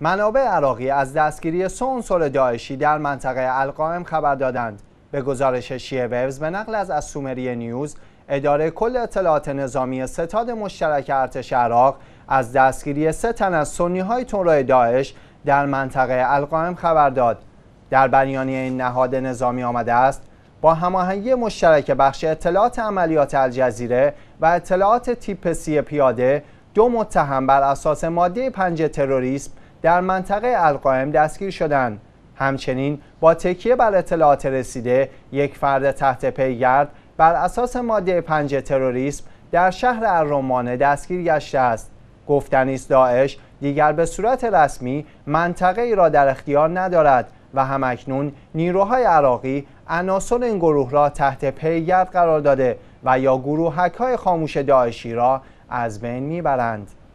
منابع عراقی از دستگیری سه عنصر داعشی در منطقه القائم خبر دادند به گزارش شیه ویوز به نقل از از سومری نیوز اداره کل اطلاعات نظامی ستاد مشترک ارتش عراق از دستگیری سه تن از سنی های تنرای داعش در منطقه القائم خبر داد در بیانیه این نهاد نظامی آمده است با هماهنگی مشترک بخش اطلاعات عملیات الجزیره و اطلاعات تیپ سی پیاده دو متهم بر اساس ماده پنج تروریسم در منطقه القائم دستگیر شدند. همچنین با تکیه بر اطلاعات رسیده یک فرد تحت پیگرد بر اساس ماده پنج تروریسم در شهر الرومانه دستگیر گشته است گفتنی داعش دیگر به صورت رسمی منطقه ای را در اختیار ندارد و همکنون نیروهای عراقی عناصر این گروه را تحت پیگرد قرار داده و یا گروهک های خاموش داعشی را از بین میبرند